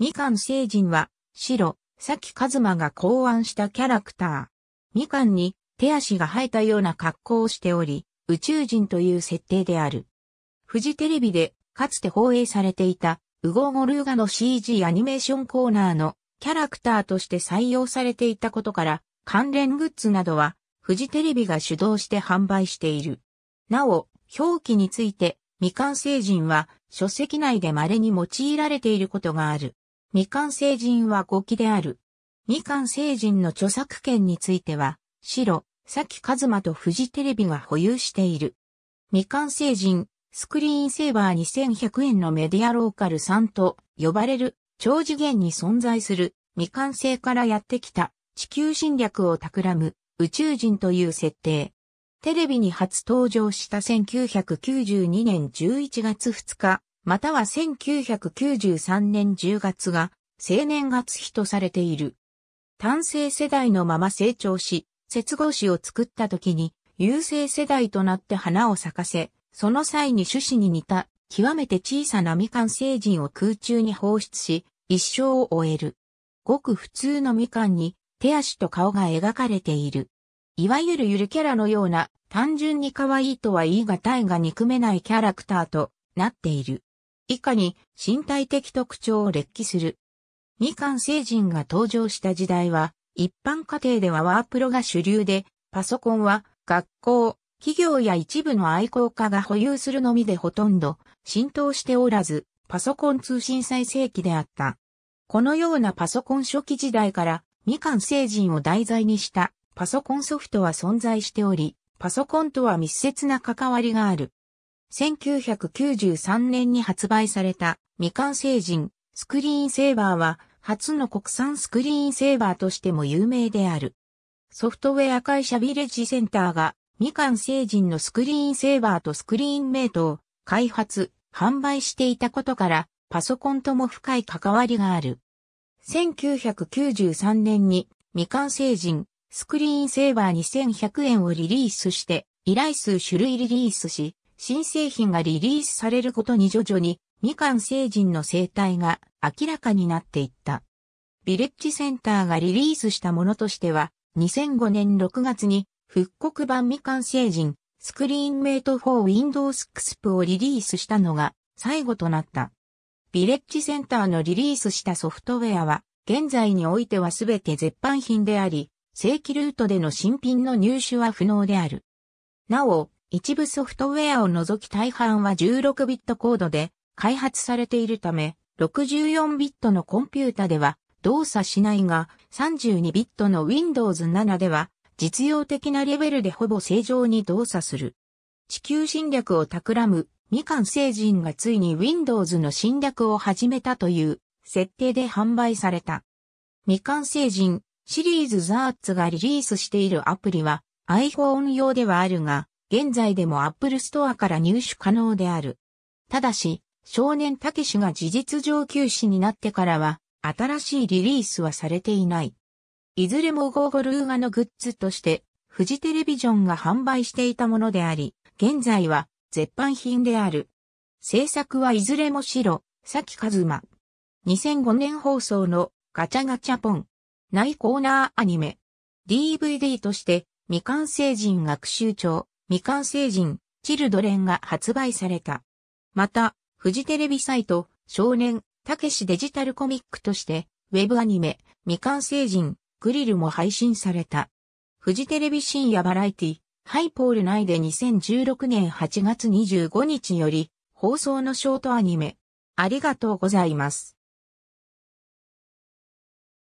みかん星人は、白、さか一馬が考案したキャラクター。みかんに手足が生えたような格好をしており、宇宙人という設定である。フジテレビでかつて放映されていたウゴーゴルーガの CG アニメーションコーナーのキャラクターとして採用されていたことから関連グッズなどはフジテレビが主導して販売している。なお、表記について未完成人は書籍内で稀に用いられていることがある。未完成人は5期である。未完成人の著作権については、白、か和馬とフジテレビが保有している。未完成人、スクリーンセーバー2100円のメディアローカルさんと呼ばれる、超次元に存在する、未完成からやってきた、地球侵略を企む、宇宙人という設定。テレビに初登場した1992年11月2日、または1993年10月が青年月日とされている。単性世代のまま成長し、接合子を作った時に、優勢世代となって花を咲かせ、その際に種子に似た、極めて小さなみかん成人を空中に放出し、一生を終える。ごく普通のみかんに、手足と顔が描かれている。いわゆるゆるキャラのような、単純に可愛いとは言い難いが憎めないキャラクターとなっている。以下に身体的特徴を列記する。みかん星人が登場した時代は、一般家庭ではワープロが主流で、パソコンは学校、企業や一部の愛好家が保有するのみでほとんど浸透しておらず、パソコン通信再生期であった。このようなパソコン初期時代から、みかん星人を題材にしたパソコンソフトは存在しており、パソコンとは密接な関わりがある。1993年に発売された未完成人スクリーンセーバーは初の国産スクリーンセーバーとしても有名である。ソフトウェア会社ビレッジセンターが未完成人のスクリーンセーバーとスクリーンメイトを開発、販売していたことからパソコンとも深い関わりがある。1993年に未完成人スクリーンセーバー2100円をリリースして依頼数種類リリースし新製品がリリースされるごとに徐々にみかん星人の生態が明らかになっていった。ビレッジセンターがリリースしたものとしては、2005年6月に復刻版みかん星人スクリーンメイト4 Windows XP をリリースしたのが最後となった。ビレッジセンターのリリースしたソフトウェアは、現在においてはすべて絶版品であり、正規ルートでの新品の入手は不能である。なお、一部ソフトウェアを除き大半は16ビットコードで開発されているため、64ビットのコンピュータでは動作しないが、32ビットの Windows 7では実用的なレベルでほぼ正常に動作する。地球侵略を企む未完成人がついに Windows の侵略を始めたという設定で販売された。未完成人シリーズザーツがリリースしているアプリは iPhone 用ではあるが、現在でもアップルストアから入手可能である。ただし、少年たけしが事実上休止になってからは、新しいリリースはされていない。いずれもゴーゴルーガのグッズとして、フジテレビジョンが販売していたものであり、現在は絶版品である。制作はいずれも白、さかずま。2005年放送のガチャガチャポン。内コーナーアニメ。DVD として未完成人学習帳、未完成人、チルドレンが発売された。また、フジテレビサイト、少年、たけしデジタルコミックとして、ウェブアニメ、未完成人、グリルも配信された。フジテレビ深夜バラエティ、ハイポール内で2016年8月25日より、放送のショートアニメ、ありがとうございます。